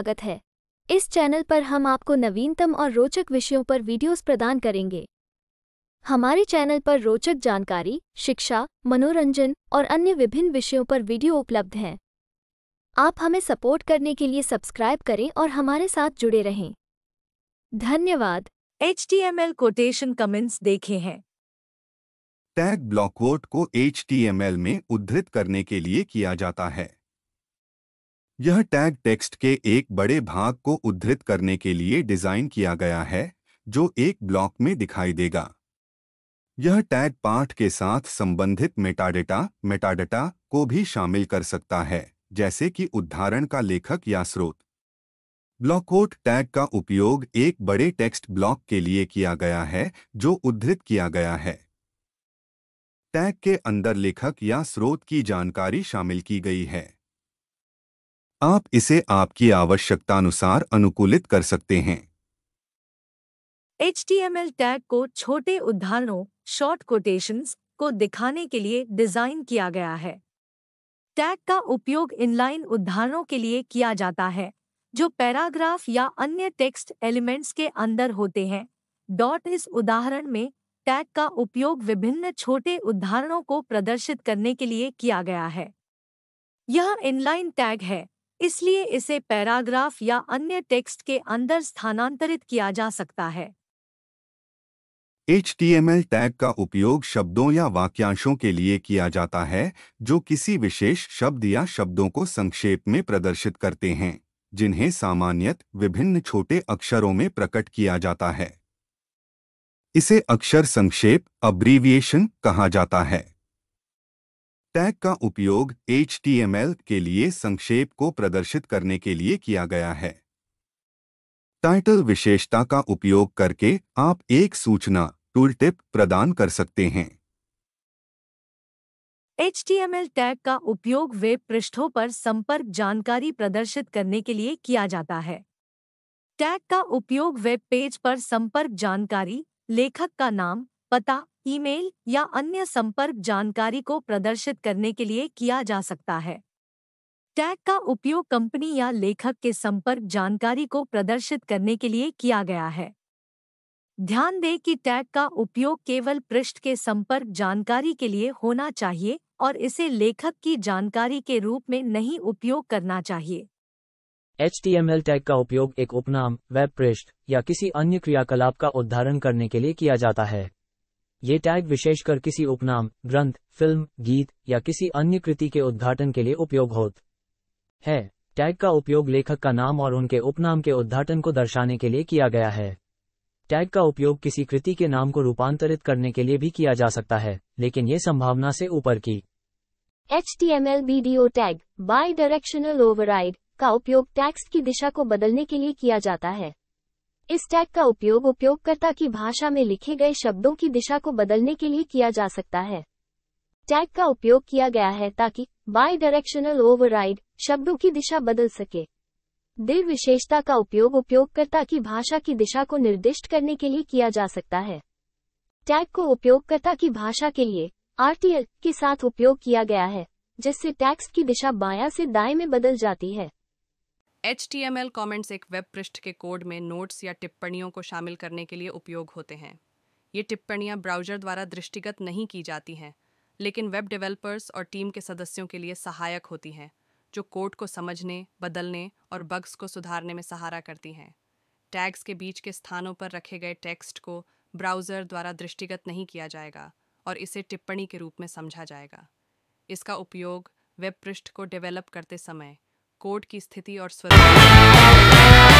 स्वागत है इस चैनल पर हम आपको नवीनतम और रोचक विषयों पर वीडियोस प्रदान करेंगे हमारे चैनल पर रोचक जानकारी शिक्षा मनोरंजन और अन्य विभिन्न विषयों पर वीडियो उपलब्ध हैं आप हमें सपोर्ट करने के लिए सब्सक्राइब करें और हमारे साथ जुड़े रहें धन्यवाद एच कोटेशन कमेंट्स देखे हैं टैग ब्लॉकवोट को एच में उद्धृत करने के लिए किया जाता है यह टैग टेक्स्ट के एक बड़े भाग को उद्धृत करने के लिए डिज़ाइन किया गया है जो एक ब्लॉक में दिखाई देगा यह टैग पाठ के साथ संबंधित मेटाडेटा मेटाडेटा को भी शामिल कर सकता है जैसे कि उदाहरण का लेखक या स्रोत ब्लॉकोट टैग का उपयोग एक बड़े टेक्स्ट ब्लॉक के लिए किया गया है जो उद्धृत किया गया है टैग के अंदर लेखक या स्रोत की जानकारी शामिल की गई है आप इसे आपकी आवश्यकतानुसार अनुकूलित कर सकते हैं HTML टैग को छोटे उदाहरणों शॉर्ट कोटेशन को दिखाने के लिए डिजाइन किया गया है टैग का उपयोग इनलाइन उदाहरणों के लिए किया जाता है जो पैराग्राफ या अन्य टेक्स्ट एलिमेंट्स के अंदर होते हैं डॉट इस उदाहरण में टैग का उपयोग विभिन्न छोटे उदाहरणों को प्रदर्शित करने के लिए किया गया है यह इनलाइन टैग है इसलिए इसे पैराग्राफ या अन्य टेक्स्ट के अंदर स्थानांतरित किया जा सकता है HTML टैग का उपयोग शब्दों या वाक्यांशों के लिए किया जाता है जो किसी विशेष शब्द या शब्दों को संक्षेप में प्रदर्शित करते हैं जिन्हें सामान्यत विभिन्न छोटे अक्षरों में प्रकट किया जाता है इसे अक्षर संक्षेप अब्रीविएशन कहा जाता है टैग का उपयोग एच के लिए संक्षेप को प्रदर्शित करने के लिए किया गया है टाइटल विशेषता का उपयोग करके आप एक सूचना टूल टिप प्रदान कर सकते हैं HTML टैग का उपयोग वेब पृष्ठों पर संपर्क जानकारी प्रदर्शित करने के लिए किया जाता है टैग का उपयोग वेब पेज पर संपर्क जानकारी लेखक का नाम पता ईमेल या अन्य संपर्क जानकारी को प्रदर्शित करने के लिए किया जा सकता है टैग का उपयोग कंपनी या लेखक के संपर्क जानकारी को प्रदर्शित करने के लिए किया गया है ध्यान दें कि टैग का उपयोग केवल पृष्ठ के संपर्क जानकारी के लिए होना चाहिए और इसे लेखक की जानकारी के रूप में नहीं उपयोग करना चाहिए एच टैग का उपयोग एक उपनाम वेब पृष्ठ या किसी अन्य क्रियाकलाप का उद्धारण करने के लिए किया जाता है ये टैग विशेषकर किसी उपनाम ग्रंथ फिल्म गीत या किसी अन्य कृति के उद्घाटन के लिए उपयोग हो है टैग का उपयोग लेखक का नाम और उनके उपनाम के उद्घाटन को दर्शाने के लिए किया गया है टैग का उपयोग किसी कृति के नाम को रूपांतरित करने के लिए भी किया जा सकता है लेकिन ये संभावना से ऊपर की H T M D O tag bidirectional over का उपयोग टैक्स की दिशा को बदलने के लिए किया जाता है इस टैग का उपयोग उपयोगकर्ता की भाषा में लिखे गए शब्दों की दिशा को बदलने के लिए किया जा सकता है टैग का उपयोग किया गया है ताकि बाई डायरेक्शनल ओवरराइड शब्दों की दिशा बदल सके दिल विशेषता का उपयोग उपयोगकर्ता की भाषा की दिशा को निर्दिष्ट करने के लिए किया जा सकता है टैग को उपयोगकर्ता की भाषा के लिए आरटीएल के साथ उपयोग किया गया है जिससे टैक्स की दिशा बाया से दाएं में बदल जाती है H T M L comments एक वेब पृष्ठ के कोड में नोट्स या टिप्पणियों को शामिल करने के लिए उपयोग होते हैं ये टिप्पणियाँ ब्राउजर द्वारा दृष्टिगत नहीं की जाती हैं लेकिन वेब डेवलपर्स और टीम के सदस्यों के लिए सहायक होती हैं जो कोड को समझने बदलने और बग्स को सुधारने में सहारा करती हैं टैग्स के बीच के स्थानों पर रखे गए टेक्स्ट को ब्राउज़र द्वारा दृष्टिगत नहीं किया जाएगा और इसे टिप्पणी के रूप में समझा जाएगा इसका उपयोग वेब पृष्ठ को डेवलप करते समय कोर्ट की स्थिति और स्वतंत्र